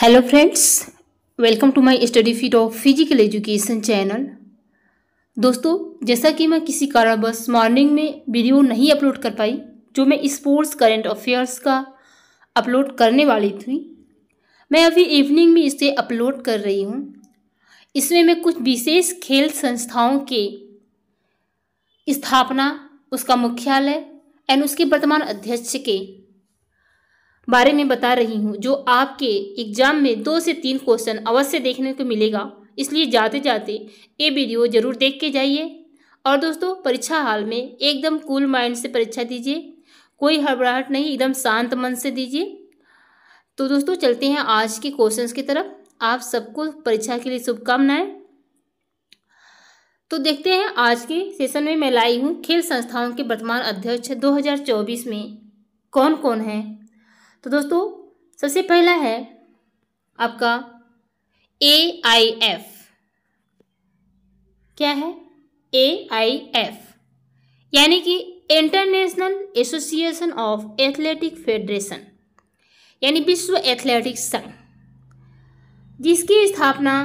hello friends welcome to my study fit of physical education channel दोस्तों जैसा कि मैं किसी कारणवश मॉर्निंग में वीडियो नहीं अपलोड कर पाई जो मैं स्पोर्ट्स करंट अफेयर्स का अपलोड करने वाली थी मैं अभी इवनिंग में इसे अपलोड कर रही हूँ इसमें मैं कुछ विशेष खेल संस्थाओं के स्थापना उसका मुख्यालय एंड उसके वर्तमान अध्यक्ष के बारे में बता रही हूँ जो आपके एग्जाम में दो से तीन क्वेश्चन अवश्य देखने को मिलेगा इसलिए जाते जाते ये वीडियो जरूर देख के जाइए और दोस्तों परीक्षा हाल में एकदम कूल माइंड से परीक्षा दीजिए कोई हड़बड़ाहट नहीं एकदम शांत मन से दीजिए तो दोस्तों चलते हैं आज के क्वेश्चंस की तरफ आप सबको परीक्षा के लिए शुभकामनाएं तो देखते हैं आज के सेशन में मैं लाई हूँ खेल संस्थाओं के वर्तमान अध्यक्ष 2024 में कौन कौन है तो दोस्तों सबसे पहला है आपका ए आई एफ क्या है ए आई एफ यानी कि International Association of Athletic Federation यानी विश्व एथलेटिक्स संघ जिसकी स्थापना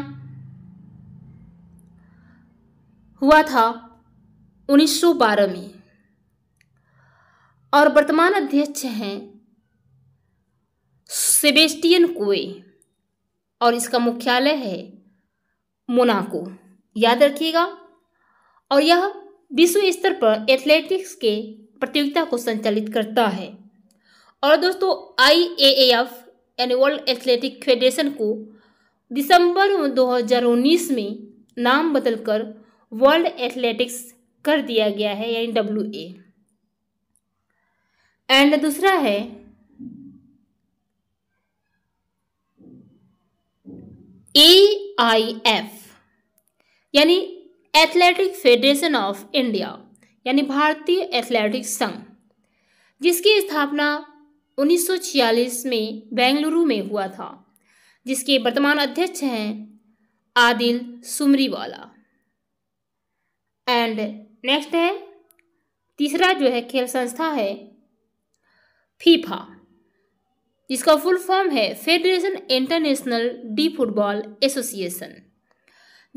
हुआ था 1912 में और वर्तमान अध्यक्ष हैं सेबेस्टियन कोए और इसका मुख्यालय है मोनाको याद रखिएगा और यह विश्व स्तर पर एथलेटिक्स के प्रतियोगिता को संचालित करता है और दोस्तों आई ए एफ यानी वर्ल्ड एथलेटिक फेडरेशन को दिसंबर 2019 में नाम बदलकर वर्ल्ड एथलेटिक्स कर दिया गया है यानी डब्ल्यू ए एंड दूसरा है ए आई एफ यानी एथलेटिक फेडरेशन ऑफ इंडिया यानी भारतीय एथलेटिक संघ जिसकी स्थापना 1946 में बेंगलुरु में हुआ था जिसके वर्तमान अध्यक्ष हैं आदिल सुमरीवाला एंड नेक्स्ट है तीसरा जो है खेल संस्था है फीफा जिसका फुल फॉर्म है federation international de football association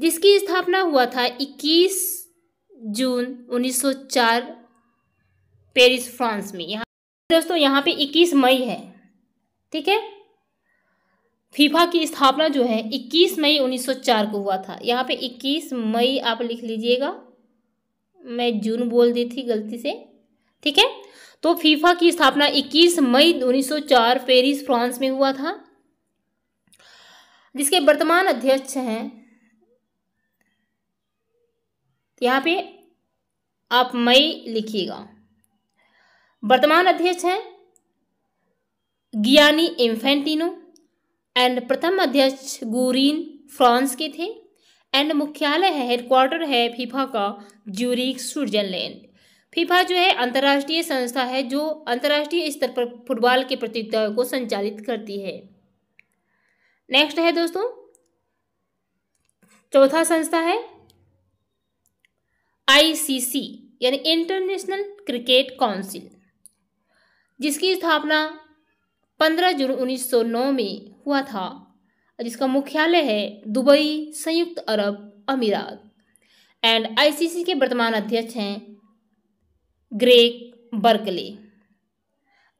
जिसकी स्थापना हुआ था 21 जून 1904 पेरिस फ्रांस में यहाँ दोस्तों यहाँ पे 21 मई है ठीक है फीफा की स्थापना जो है 21 मई 1904 को हुआ था यहाँ पे 21 मई आप लिख लीजिएगा मैं जून बोल दी थी गलती से ठीक है तो फीफा की स्थापना 21 मई 1904 पेरिस फ्रांस में हुआ था जिसके वर्तमान अध्यक्ष हैं यहाँ पे आप मई लिखिएगा वर्तमान अध्यक्ष हैं गियानी इन्फेंटिनो एंड प्रथम अध्यक्ष गुरीन फ्रांस के थे एंड मुख्यालय है हेडक्वार्टर है फीफा का ज्यूरिक स्विट्जरलैंड फीफा जो है अंतर्राष्ट्रीय संस्था है जो अंतर्राष्ट्रीय स्तर पर फुटबॉल के प्रतियोगिताओं को संचालित करती है नेक्स्ट है दोस्तों चौथा संस्था है आईसीसी यानी इंटरनेशनल क्रिकेट काउंसिल जिसकी स्थापना 15 जून 1909 में हुआ था जिसका मुख्यालय है दुबई संयुक्त अरब अमीरात एंड आईसीसी के वर्तमान अध्यक्ष हैं ग्रेग बर्कले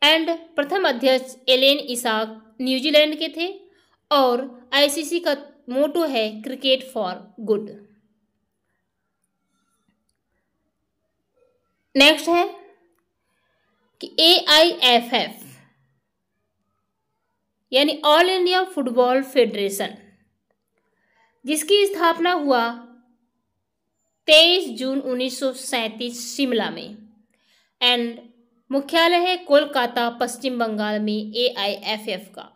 एंड प्रथम अध्यक्ष एलेन इसाक न्यूजीलैंड के थे और आईसीसी का मोटो है क्रिकेट फॉर गुड नेक्स्ट है कि ए आई एफ एफ यानी ऑल इंडिया फुटबॉल फेडरेशन जिसकी स्थापना हुआ 23 जून 1937 शिमला में एंड मुख्यालय है कोलकाता पश्चिम बंगाल में एआईएफएफ का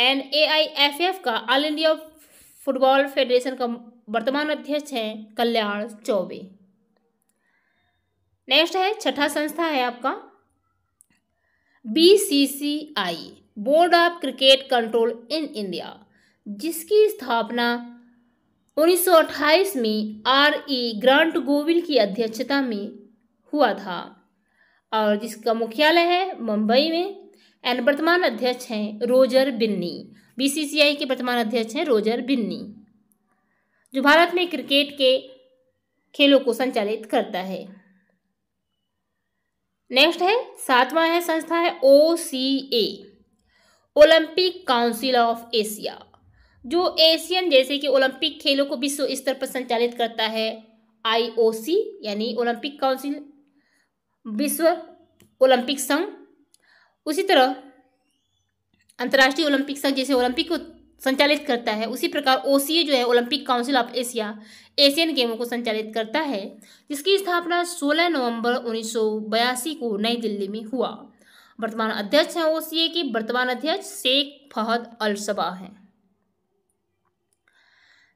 एंड एआईएफएफ का ऑल इंडिया फुटबॉल फेडरेशन का वर्तमान अध्यक्ष है कल्याण चौबे नेक्स्ट है छठा संस्था है आपका BCCI board of cricket control in India जिसकी स्थापना 1928 में आर ई ग्रांट गोविल की अध्यक्षता में हुआ था और जिसका मुख्यालय है मुंबई में एंड वर्तमान अध्यक्ष हैं रोजर बिन्नी बीसीसीआई के वर्तमान अध्यक्ष हैं रोजर बिन्नी जो भारत में क्रिकेट के खेलों को संचालित करता है नेक्स्ट है सातवां है संस्था है O C A Olympic council of Asia जो एशियन जैसे कि ओलंपिक खेलों को विश्व स्तर पर संचालित करता है आईओसी यानी ओलंपिक काउंसिल विश्व ओलंपिक संघ उसी तरह अंतर्राष्ट्रीय ओलंपिक संघ जैसे ओलंपिक को संचालित करता है उसी प्रकार ओसीए जो है Olympic council of Asia Asian गेमों को संचालित करता है जिसकी स्थापना 16 नवंबर उन्नीस को नई दिल्ली में हुआ वर्तमान अध्यक्ष हैं ओसीए के वर्तमान अध्यक्ष शेख फहद अल सबा हैं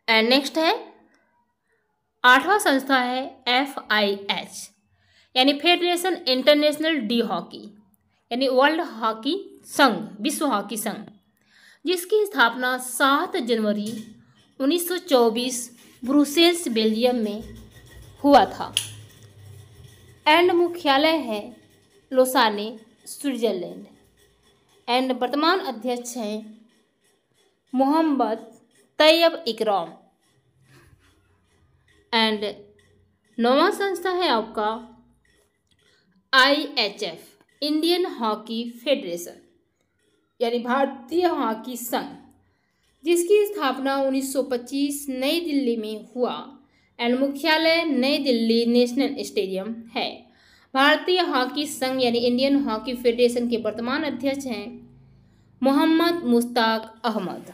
एंड नेक्स्ट है आठवां संस्था है एफ आई एच यानी फेडरेशन इंटरनेशनल डी हॉकी यानी वर्ल्ड हॉकी संघ विश्व हॉकी संघ जिसकी स्थापना सात जनवरी 1924 ब्रुसेल्स बेल्जियम में हुआ था एंड मुख्यालय है लोसाने स्विट्जरलैंड एंड वर्तमान अध्यक्ष हैं मोहम्मद तैयब इकराम एंड नौवा संस्था है आपका आईएचएफ इंडियन हॉकी फेडरेशन यानी भारतीय हॉकी संघ जिसकी स्थापना 1925 नई दिल्ली में हुआ एंड मुख्यालय नई दिल्ली नेशनल स्टेडियम है भारतीय हॉकी संघ यानी इंडियन हॉकी फेडरेशन के वर्तमान अध्यक्ष हैं Mohammad Mushtaq Ahmed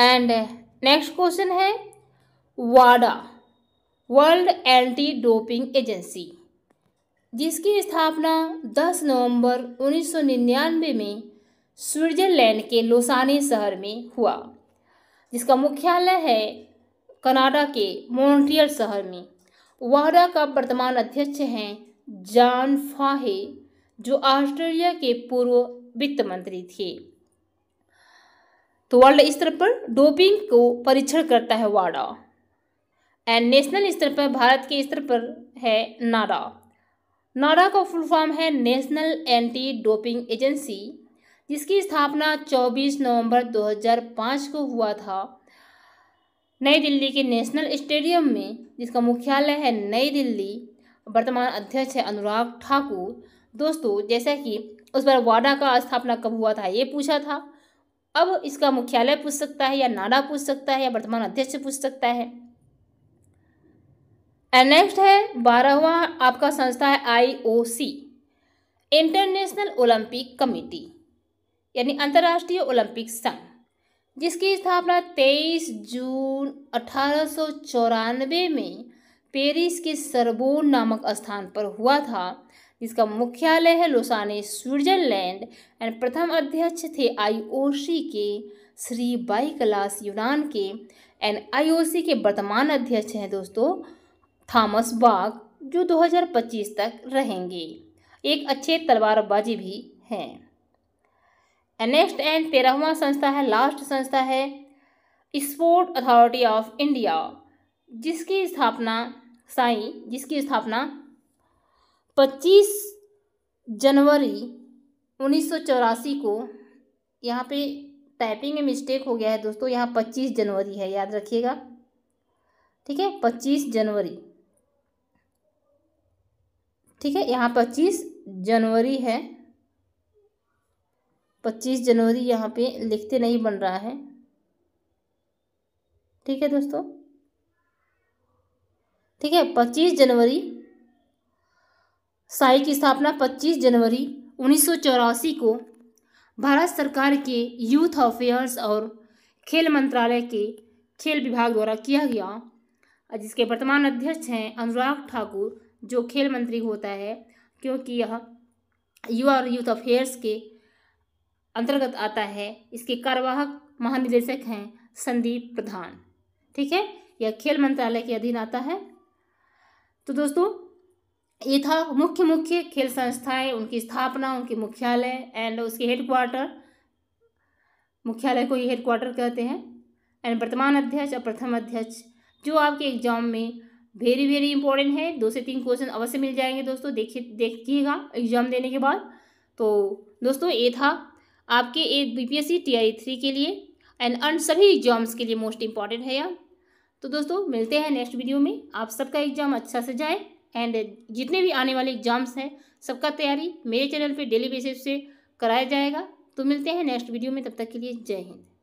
and next question है वाडा वर्ल्ड एंटी डोपिंग एजेंसी जिसकी स्थापना 10 नवंबर 1999 में स्विट्जरलैंड के लोसाने शहर में हुआ जिसका मुख्यालय है कनाडा के मॉन्ट्रियल शहर में वाडा का वर्तमान अध्यक्ष हैं जॉन फाहे जो ऑस्ट्रेलिया के पूर्व वित्त मंत्री थे तो वर्ल्ड स्तर पर डोपिंग को परीक्षण करता है वाडा एंड नेशनल स्तर पर भारत के स्तर पर है नाडा नाडा का फुल फॉर्म है नेशनल एंटी डोपिंग एजेंसी जिसकी स्थापना 24 नवंबर 2005 को हुआ था नई दिल्ली के नेशनल स्टेडियम में जिसका मुख्यालय है नई दिल्ली वर्तमान अध्यक्ष है अनुराग ठाकुर दोस्तों जैसा कि उस बार वाडा का स्थापना कब हुआ था ये पूछा था अब इसका मुख्यालय पूछ सकता है या नाडा पूछ सकता है या वर्तमान अध्यक्ष पूछ सकता है एंड नेक्स्ट है बारहवा आपका संस्था है आईओसी इंटरनेशनल ओलंपिक कमेटी यानी अंतर्राष्ट्रीय ओलंपिक संघ जिसकी स्थापना 23 जून अठारह में पेरिस के सरबोन नामक स्थान पर हुआ था जिसका मुख्यालय है लोसाने स्विट्जरलैंड एंड प्रथम अध्यक्ष थे आईओसी के श्री बाईकलास यूनान के एंड आईओसी के वर्तमान अध्यक्ष हैं दोस्तों थॉमस बाग जो 2025 तक रहेंगे एक अच्छे तलवारबाजी भी हैं नेक्स्ट एंड तेरहवा संस्था है लास्ट संस्था है स्पोर्ट अथॉरिटी ऑफ इंडिया जिसकी स्थापना साई जिसकी स्थापना 25 जनवरी उन्नीस को यहाँ पे टाइपिंग में मिस्टेक हो गया है दोस्तों यहाँ 25 जनवरी है याद रखिएगा ठीक है 25 जनवरी ठीक है यहाँ पच्चीस जनवरी है पच्चीस जनवरी यहाँ पे लिखते नहीं बन रहा है ठीक है दोस्तों ठीक है पच्चीस जनवरी साई की स्थापना पच्चीस जनवरी उन्नीस को भारत सरकार के यूथ अफेयर्स और खेल मंत्रालय के खेल विभाग द्वारा किया गया जिसके वर्तमान अध्यक्ष हैं अनुराग ठाकुर जो खेल मंत्री होता है क्योंकि यह युवा और यूथ अफेयर्स के अंतर्गत आता है इसके कार्यवाहक महानिदेशक हैं संदीप प्रधान ठीक है यह खेल मंत्रालय के अधीन आता है तो दोस्तों ये था मुख्य मुख्य खेल संस्थाएं उनकी स्थापना उनके मुख्यालय एंड उसके हेडक्वार्टर मुख्यालय को ही हेडक्वार्टर कहते हैं एंड वर्तमान अध्यक्ष और प्रथम अध्यक्ष जो आपके एग्जाम में वेरी वेरी इंपॉर्टेंट है दो से तीन क्वेश्चन अवश्य मिल जाएंगे दोस्तों देखिए देखिएगा एग्जाम देने के बाद तो दोस्तों ये था आपके ए टी आई थ्री के लिए एंड अन सभी एग्जाम्स के लिए मोस्ट इम्पॉर्टेंट है यार तो दोस्तों मिलते हैं नेक्स्ट वीडियो में आप सबका एग्जाम अच्छा से जाए एंड जितने भी आने वाले एग्जाम्स हैं सबका तैयारी मेरे चैनल पे डेली बेसिस से कराया जाएगा तो मिलते हैं नेक्स्ट वीडियो में तब तक के लिए जय हिंद